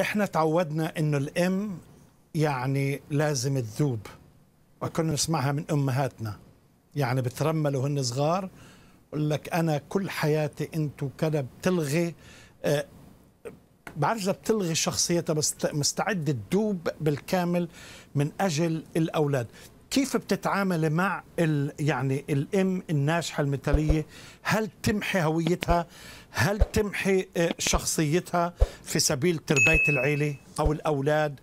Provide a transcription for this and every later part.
احنا تعودنا انه الام يعني لازم تذوب وكنا نسمعها من امهاتنا يعني بترملوا هن صغار يقول لك انا كل حياتي انتوا كذا بتلغي بعرفش آه، بعرف بتلغي شخصيتها بس مستعد تدوب بالكامل من اجل الاولاد كيف بتتعامل مع ال يعني الام الناجحه المثاليه هل تمحي هويتها هل تمحي آه، شخصيتها في سبيل تربيه العيله او الاولاد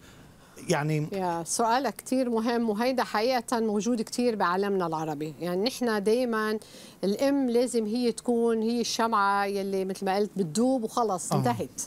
يعني يا سؤال كثير مهم وهيدا حقيقة موجود كثير بعالمنا العربي يعني نحن دايما الأم لازم هي تكون هي الشمعة يلي مثل ما قلت بتدوب وخلص آه. انتهت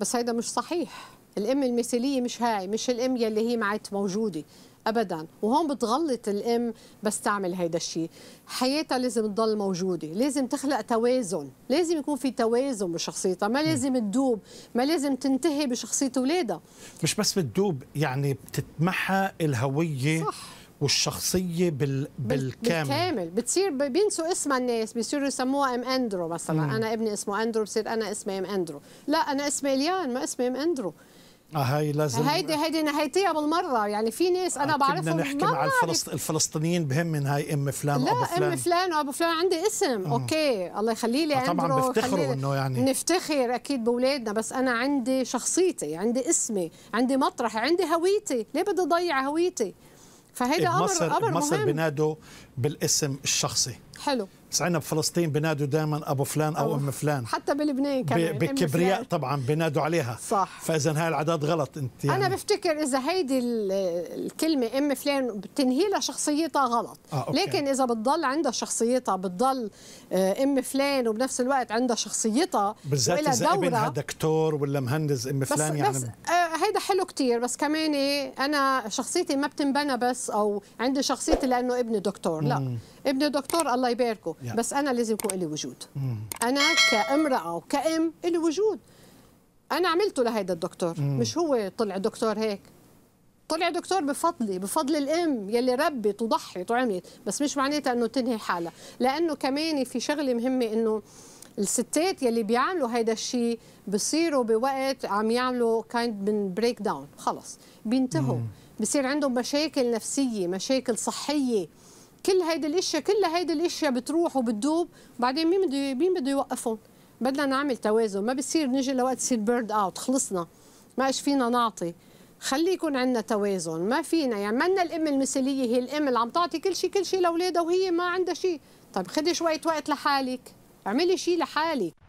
بس هيدا مش صحيح الأم المثالية مش هاي مش الأم يلي هي معت موجودة ابدا وهون بتغلط الام بس تعمل هيدا الشيء حياتها لازم تضل موجوده لازم تخلق توازن لازم يكون في توازن بشخصيتها ما لازم تدوب ما لازم تنتهي بشخصيه اولادها مش بس بتدوب يعني بتتمحى الهويه صح. والشخصيه بال... بالكامل بالكامل بتصير بينسوا اسمها الناس بيصيروا يسموها ام اندرو مثلا مم. انا ابني اسمه اندرو بصير انا اسمي ام اندرو لا انا اسمي اليان ما اسمي ام اندرو آه، هاي لازم هيدي هيدي نهايتيها بالمره يعني في ناس انا بعرفهم بدنا نحكي مع الفلسط... الفلسطينيين بهم هاي ام فلان لا ابو فلان ام فلان وابو فلان عندي اسم مم. آه. اوكي الله يخلي لي آه، طبعا خلي... انه يعني نفتخر اكيد باولادنا بس انا عندي شخصيتي عندي اسمي عندي مطرح عندي هويتي ليه بدي اضيع هويتي فهيدا امر امر مهم مصر بنادوا بالاسم الشخصي حلو بس عندنا بفلسطين بنادوا دائما ابو فلان او ام فلان حتى بلبنان كمان بالكبرياء طبعا بنادوا عليها صح فاذا هاي العادات غلط انت يعني انا بفتكر اذا هيدي الكلمه ام فلان بتنهي لها شخصيتها غلط آه، أوكي. لكن اذا بتضل عندها شخصيتها بتضل آه، ام فلان وبنفس الوقت عندها شخصيتها بالذات اذا دورة ابنها دكتور ولا مهندس ام فلان بس يعني بس آه، هيدا حلو كتير بس كمان إيه، انا شخصيتي ما بتنبنى بس او عندي شخصيتي لانه ابني دكتور لا ابني دكتور الله يباركه بس انا لازم يكون لي وجود انا كامراه وكأم لي وجود انا عملته لهيدا الدكتور مش هو طلع دكتور هيك طلع دكتور بفضلي بفضل الام يلي ربت وضحت وعملت بس مش معناتها انه تنهي حالها لانه كمان في شغله مهمه انه الستات يلي بيعملوا هيدا الشيء بصيروا بوقت عم يعملوا كايند من بريك داون خلص بينتهوا بصير عندهم مشاكل نفسيه مشاكل صحيه كل هيدي الاشياء كل هيدي الاشياء بتروح وبتدوب بعدين مين بده مين بده يوقفهم بدنا نعمل توازن ما بصير نجي لوقت يصير بيرد اوت خلصنا ما ايش فينا نعطي خلي يكون عندنا توازن ما فينا يعني منا الام المثاليه هي الام اللي عم تعطي كل شيء كل شيء لاولادها وهي ما عندها شيء طيب خدي شويه وقت لحالك اعملي شيء لحالك